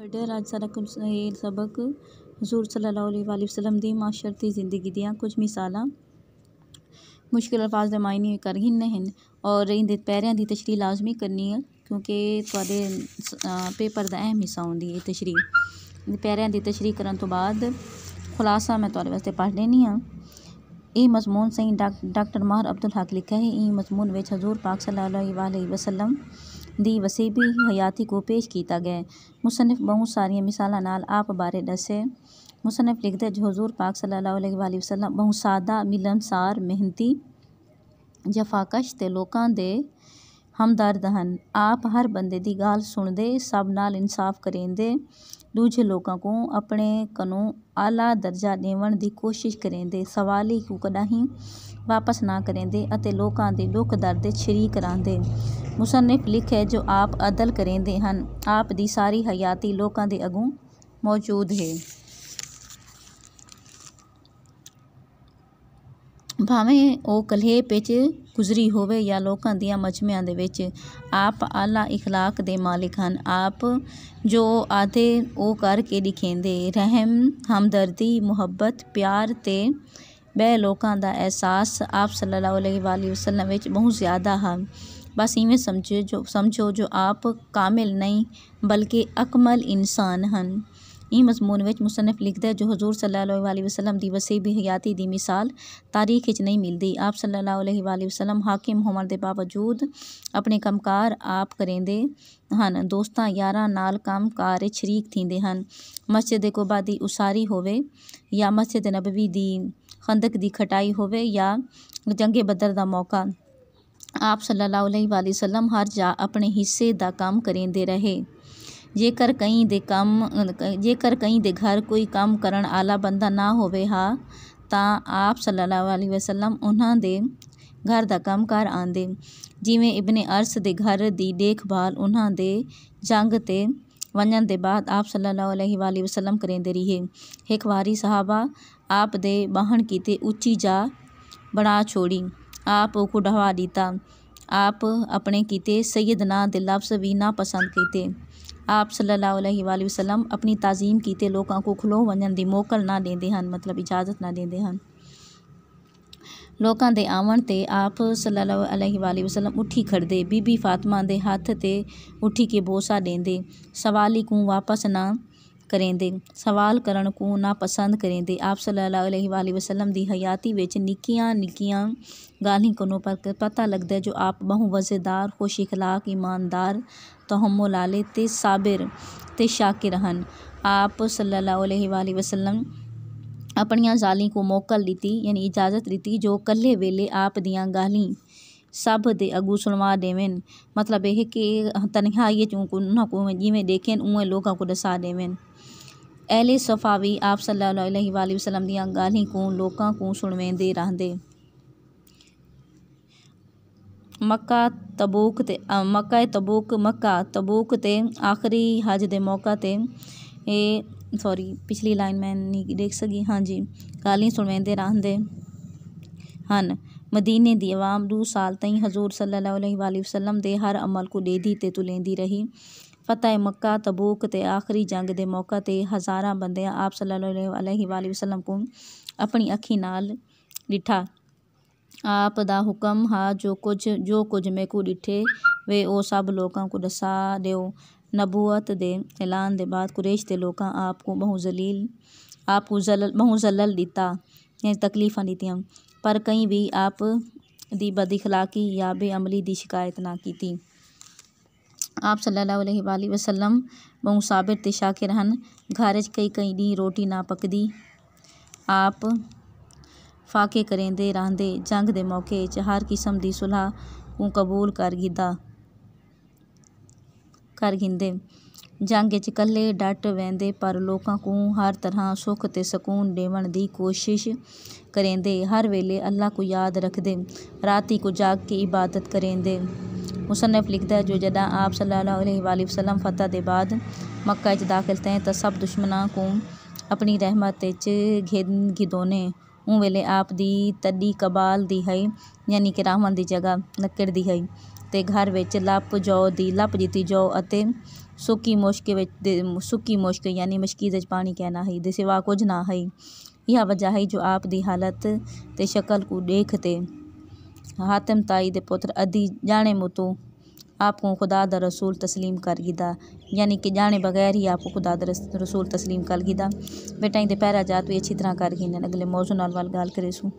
कड्डर अज सारा कुछ ये सबक हजूर सल्ला वसलम दी माशरती जिंदगी दियाँ कुछ मिसाल मुश्किल अल्फाज के मायने ही नहीं और इन पैरों की तशरी लाजमी करनी है क्योंकि थोड़े पेपर का अहम हिस्सा होंदी ये तशरी पैर की तशरी कर तो बाद खुलासा मैं थोड़े वास्ते पढ़ लेनी हाँ ये मजमून सही डा डॉक्टर माहर अब्दुल हक लिखा है ये मजमून हजूर पाक सल वसलम दी वसीबी हयाती को पेश किया गया मुसनफ़ बहुत सारिया मिसाल नाल आप बारे दसे मुसनफ़ लिखते जो हजूर पाक सल्ला वसलम बहुत सादा मिलनसार मेहनती जफाकश के लोगों के ਹਮਦਰਦ ਹਨ ਆਪ ਹਰ ਬੰਦੇ ਦੀ ਗੱਲ ਸੁਣਦੇ ਸਭ ਨਾਲ ਇਨਸਾਫ ਕਰਿੰਦੇ ਦੂਜੇ ਲੋਕਾਂ ਕੋ ਆਪਣੇ ਕਨੋਂ ਆਲਾ ਦਰਜਾ ਦੇਵਣ ਦੀ ਕੋਸ਼ਿਸ਼ ਕਰਿੰਦੇ ਸਵਾਲੀ ਕੋ ਕਦਾਹੀਂ ਵਾਪਸ ਨਾ ਕਰਿੰਦੇ ਅਤੇ ਲੋਕਾਂ ਦੇ ਦੁੱਖ ਦਰਦ ਦੇ ਸ਼ਰੀਕ ਰਹਿੰਦੇ ਮੁਸਨਫ ਲਿਖੇ ਜੋ ਆਪ ਅਦਲ ਕਰਿੰਦੇ ਹਨ ਆਪ ਦੀ ਸਾਰੀ ਹਯਾਤੀ ਲੋਕਾਂ ਦੇ ਅਗੋਂ ਮੌਜੂਦ ਹੈ ਭਾਵੇਂ ਉਹ ਕਲੇਹ ਵਿੱਚ ਗੁਜ਼ਰੀ ਹੋਵੇ ਜਾਂ ਲੋਕਾਂ ਦੀਆਂ ਮਜਮਿਆਂ ਦੇ ਵਿੱਚ ਆਪ ਆਲਾ اخلاق ਦੇ ਮਾਲਿਕ ਹਨ ਆਪ ਜੋ ਆਦੇ ਉਹ ਕਰਕੇ ਦਿਖੇਂਦੇ ਰਹਿਮ ਹਮਦਰਦੀ ਮੁਹੱਬਤ ਪਿਆਰ ਤੇ ਬੇ ਲੋਕਾਂ ਦਾ ਅਹਿਸਾਸ ਆਪ ਸੱਲੱਲਾਹੁ ਅਲੈਹਿ ਵਸੱਲਮ ਵਿੱਚ ਬਹੁਤ ਜ਼ਿਆਦਾ ਹੈ बस इवें समझो जो समझो जो आप कामिल नहीं बल्कि अकमल इंसान हैं ई मजमून में मुसनफ़ लिखता है जो हजूर सल वसलम की वसी भी हयाती की मिसाल तारीख नहीं मिलती आप सल्ला वसलम हाकिम होमन के बावजूद अपने कामकार आप करेंदे हैं दोस्त यार नाल काम कार शरीक थीदे मस्जिद कोबा की उसारी हो मस्जिद नबवी की खंदक की खटाई हो जंगे बदर का मौका आप सल्ला वसलम हर जा अपने हिस्से का काम करेंदे रहे जेकर कहीं दे कम जेकर कहीं दे घर कोई कम करण आला बंदा ना होवे हा ਤਾਂ ਆਪ ਸੱਲੱਲਾਹੁ ਅਲੈहि ਵਸੱਲਮ ਉਹਨਾਂ ਦੇ ਘਰ ਦਾ ਕੰਮਕਾਰ ਆਂਦੇ ਜਿਵੇਂ ਇਬਨ ਅਰਸ ਦੇ ਘਰ ਦੀ ਦੇਖਭਾਲ ਉਹਨਾਂ ਦੇ ਜੰਗ ਤੇ ਵੰਜਨ ਦੇ ਬਾਅਦ ਆਪ ਸੱਲੱਲਾਹੁ ਅਲੈहि ਵਾਲੀ ਵਸੱਲਮ ਕਰਿੰਦੇ ਰਹੇ ਇੱਕ ਵਾਰੀ ਸਹਾਬਾ ਆਪ ਦੇ ਬਾਹਣ ਕੀਤੇ ਉੱਚੀ ਜਾ ਬਣਾ ਛੋੜੀ ਆਪ ਉਹ ਕੁਢਵਾ ਦਿੱਤਾ ਆਪ ਆਪਣੇ ਕੀਤੇ ਸੈਦ ਨਾ ਦੇ ਲਫ਼ਜ਼ ਵੀ ਨਾ ਪਸੰਦ ਕੀਤੇ आप सल्ला वसलम अपनी ताजीम किते लोगों को खलो वन की मोकल ना देते हैं मतलब इजाजत ना देते हैं लोगों के आवन से आप सल्लाई वसलम उठी खड़ते बीबी फातमा के हथ से उठी के बोसा देंदे दे। सवाली को वापस ना करें सवाल कर को नापसंदि करें दे आप सलाह वसलम की हयाती विच निक्कियां निक्कियां गालीं को पर पता लगता है जो आप बहु बहुवजेदार खुश इखलाक ईमानदार तहमुल आले ते साबिर ते शाकिर हन आप सल्लल्लाहु अलैहि वसल्लम अपनियां जालीं को मोकल दी यानी इजाज़त दी जो कल वेले आप दियां गालीं सब दे अगू सुनवा देवेन मतलब यह कि तनहा ये को जिमें देखे उहे लोगों को दसा देवेन अहले सफ़ावी आप सल्लल्लाहु अलैहि वसल्लम दियां गाली को लोगों को सुनवेंदे रहंदे मक्का तबूक ते मक्का तबूक मक्का तबूक ते आखिरी हज दे मौका ते ए सॉरी पिछली लाइन मैं नहीं देख सकी हाँ जी गाली सुनवेंदे रहंदे ਹਨ हाँ मदीने की अवाम दो साल तई हजूर सल्ला वसलम हर अमल को ॾेधी ते तुलेंदी रही फतेह मक्का तबूक ते आखिरी जंग के मौके ते हजारा बंद आप सल्ला वसलम को अपनी अखी नाल डिठा आप का हुक्म हा जो कुछ जो कुछ में को डिठे वे ओ सब लोगों को दसा दौ नबूत दे ऐलान दे बाद कुरेश दे लोग आप को बहु जलील आपको जल जलल बहु जलल दिता तकलीफा तकलीफ़ां पर कहीं भी आप दी बदखलाकी या बेअमली की शिकायत ना की आप सल्लल्लाहु वसलम वसल्लम मुसाबिर तिशा के रहन कई कई दिन रोटी ना पकती आप फाके करेंदे रहंदे जंग दे मौके च हर किस्म की सुलह को कबूल कर गिदा कर गिंदे ਜਾਂਗੇ ਚਕੱਲੇ ਡਟ ਵਹਿੰਦੇ ਪਰ ਲੋਕਾਂ ਕੂੰ ਹਰ ਤਰ੍ਹਾਂ ਸੁੱਖ ਤੇ ਸਕੂਨ ਦੇਵਣ ਦੀ ਕੋਸ਼ਿਸ਼ ਕਰੇਂਦੇ ਹਰ ਵੇਲੇ ਅੱਲਾ ਕੋ ਯਾਦ ਰੱਖਦੇ ਰਾਤੀ ਕੋ ਜਾਗ ਕੇ ਇਬਾਦਤ ਕਰੇਂਦੇ मुसनफ़ लिखता है जो जदा आप सल्ला वसलम फतह के बाद मक्का च दाखिल थे तो सब दुश्मनों को अपनी रहमत घिदोने ਉਹ ਵੇਲੇ ਆਪ ਦੀ ਤੱਡੀ ਕਬਾਲ ਦੀ ਹੈ ਯਾਨੀ ਕਿ ਰਾਵਣ ਦੀ ਜਗ੍ਹਾ ਲੱਕੜ ਦੀ ਹੈ ਤੇ ਘਰ ਵਿੱਚ ਲੱਪ ਜੋ ਦੀ ਲੱਪ ਜਿੱਤੀ ਜੋ ਅਤੇ सुकी ਮੁਸ਼ਕ सुकी मुश्क यानी मशकी ਮਸ਼ਕੀ कहना है ਕਹਿਣਾ कुछ ना है यह वजह है जो आप दी हालत ते शक्ल को देखते हातिम ताई दे पुत्र अदी जाने मुतो आपको खुदा द रसूल तस्लीम कर गिदा यानी कि जाने बगैर ही आपको खुदा द रसूल तस्लीम कर गिदा बेटा इंदे पैरा जात भी अच्छी तरह कर गिन अगले मौजू नाल वाल गाल करे सू